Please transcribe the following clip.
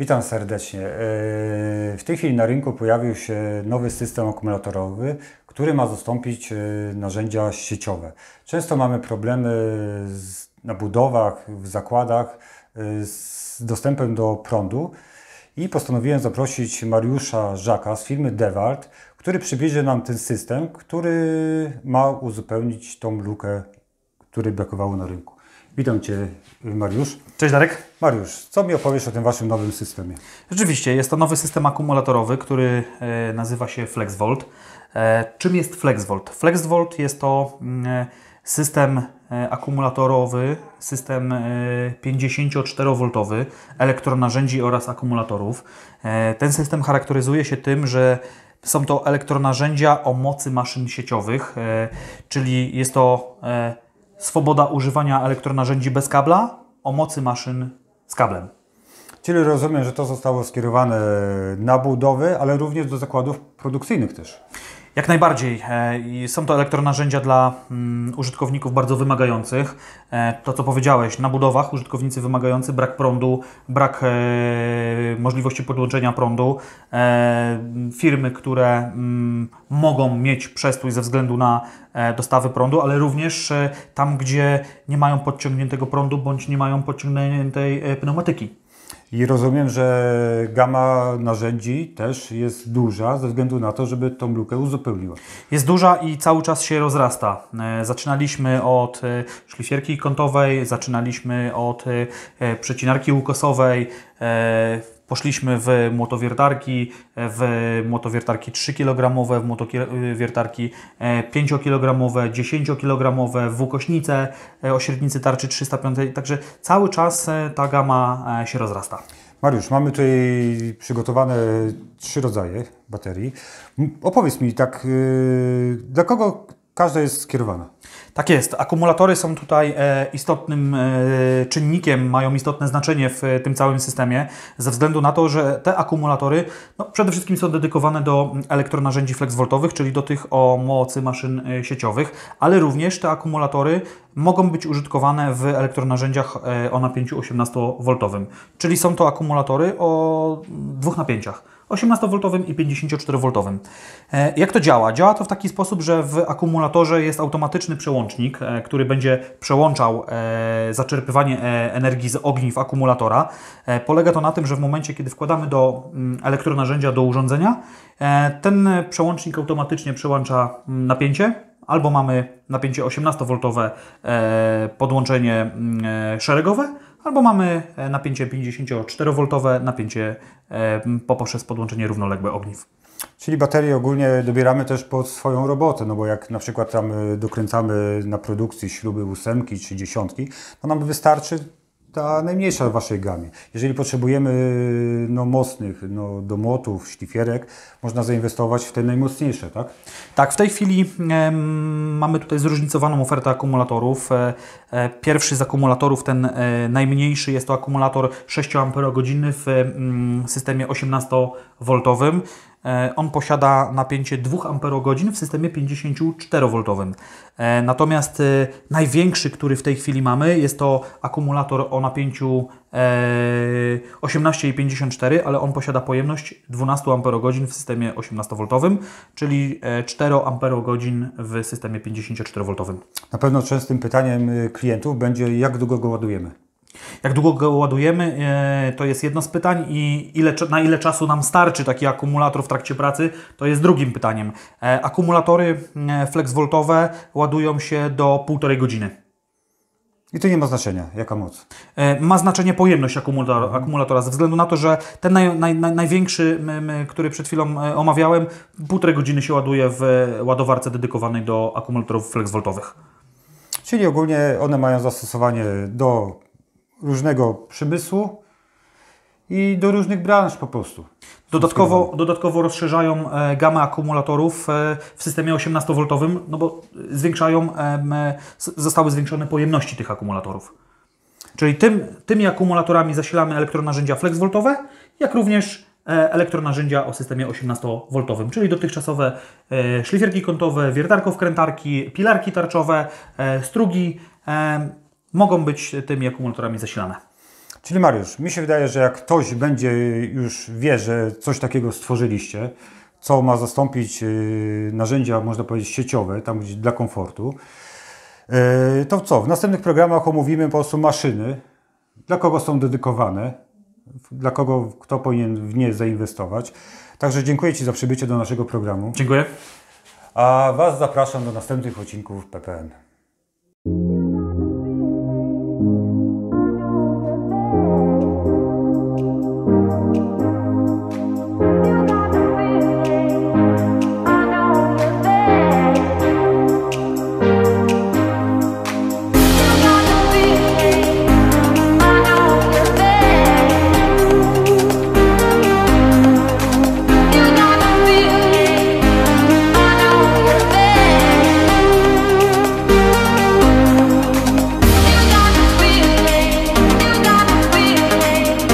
Witam serdecznie. E, w tej chwili na rynku pojawił się nowy system akumulatorowy, który ma zastąpić e, narzędzia sieciowe. Często mamy problemy z, na budowach, w zakładach e, z dostępem do prądu i postanowiłem zaprosić Mariusza Żaka z firmy Dewalt, który przybliży nam ten system, który ma uzupełnić tą lukę, której brakowało na rynku. Witam Cię, y, Mariusz. Cześć, Darek. Mariusz, co mi opowiesz o tym Waszym nowym systemie? Rzeczywiście, jest to nowy system akumulatorowy, który e, nazywa się FlexVolt. E, czym jest FlexVolt? FlexVolt jest to mm, e, system akumulatorowy, system 54V elektronarzędzi oraz akumulatorów. Ten system charakteryzuje się tym, że są to elektronarzędzia o mocy maszyn sieciowych, czyli jest to swoboda używania elektronarzędzi bez kabla o mocy maszyn z kablem. Czyli rozumiem, że to zostało skierowane na budowy, ale również do zakładów produkcyjnych też. Jak najbardziej. E, są to elektronarzędzia dla mm, użytkowników bardzo wymagających. E, to, co powiedziałeś, na budowach użytkownicy wymagający brak prądu, brak e, możliwości podłączenia prądu. Firmy, które mm, mogą mieć przestój ze względu na dostawy prądu, ale również tam, gdzie nie mają podciągniętego prądu bądź nie mają podciągniętej pneumatyki. I rozumiem, że gama narzędzi też jest duża ze względu na to, żeby tą lukę uzupełniła. Jest duża i cały czas się rozrasta. E, zaczynaliśmy od e, szlifierki kątowej, zaczynaliśmy od e, przecinarki łukosowej, Poszliśmy w motowiertarki, w motowiertarki 3 kg, w motowiertarki 5 kg, 10 kg, w ukośnice e, o średnicy tarczy 305, także cały czas e, ta gama e, się rozrasta. Mariusz, mamy tutaj przygotowane trzy rodzaje baterii. Opowiedz mi tak, dla kogo każda jest skierowana? Tak jest. Akumulatory są tutaj e, istotnym e, czynnikiem, mają istotne znaczenie w e, tym całym systemie, ze względu na to, że te akumulatory no, przede wszystkim są dedykowane do elektronarzędzi flexvoltowych, czyli do tych o mocy maszyn sieciowych, ale również te akumulatory mogą być użytkowane w elektronarzędziach o napięciu 18V, czyli są to akumulatory o dwóch napięciach. 18V i 54V. Jak to działa? Działa to w taki sposób, że w akumulatorze jest automatyczny przełącznik przełącznik, e, który będzie przełączał e, zaczerpywanie e, energii z ogniw akumulatora. Polega to na tym, że w momencie, kiedy wkładamy do mm, elektronarzędzia, do urządzenia, ten przełącznik automatycznie przełącza mm, napięcie. Albo mamy napięcie 18V podłączenie mm, szeregowe, albo mamy napięcie 54V, napięcie poprzez podłączenie równoległe ogniw. Czyli baterie ogólnie dobieramy też pod swoją robotę, no bo jak na przykład tam y, dokręcamy na produkcji śruby ósemki czy dziesiątki, to nam wystarczy ta najmniejsza w waszej gamie. Jeżeli potrzebujemy y, no, mocnych no, domotów, szlifierek, można zainwestować w te najmocniejsze, tak? Tak, w tej chwili e, mamy tutaj zróżnicowaną ofertę akumulatorów. E, e, pierwszy z akumulatorów, ten e, najmniejszy, jest to akumulator 6 Ah w systemie 18V. E, on posiada napięcie 2 amperogodzin w systemie 54V. E, natomiast e, największy, który w tej chwili mamy, jest to akumulator o napięciu 18,54, ale on posiada pojemność 12 amperogodzin w systemie 18V, czyli 4 amperogodzin w systemie 54V. Na pewno częstym pytaniem klientów będzie, jak długo go ładujemy? Jak długo go ładujemy, e, to jest jedno z pytań i ile, na ile czasu nam starczy taki akumulator w trakcie pracy, to jest drugim pytaniem. E, akumulatory e, flexvoltowe ładują się do półtorej godziny. I to nie ma znaczenia, jaka moc? Ma znaczenie pojemność akumulatora, mhm. akumulatora ze względu na to, że ten naj, naj, największy, który przed chwilą omawiałem, półtorej godziny się ładuje w ładowarce dedykowanej do akumulatorów flexvoltowych. Czyli ogólnie one mają zastosowanie do różnego przemysłu i do różnych branż po prostu. Dodatkowo, dodatkowo rozszerzają e, gamę akumulatorów e, w systemie 18V, no bo zwiększają, e, zostały zwiększone pojemności tych akumulatorów. Czyli tym, tymi akumulatorami zasilamy elektronarzędzia flexvoltowe, jak również elektronarzędzia o systemie 18V, czyli dotychczasowe szlifierki kątowe, wiertarko-wkrętarki, pilarki tarczowe, strugi, mogą być tymi akumulatorami zasilane. Czyli Mariusz, mi się wydaje, że jak ktoś będzie już wie, że coś takiego stworzyliście, co ma zastąpić y, narzędzia, można powiedzieć, sieciowe, tam gdzieś dla komfortu, y, to co? W następnych programach omówimy po prostu maszyny, dla kogo są dedykowane, dla kogo kto powinien w nie zainwestować. Także dziękuję Ci za przybycie do naszego programu. Dziękuję. A Was zapraszam do następnych odcinków PPN.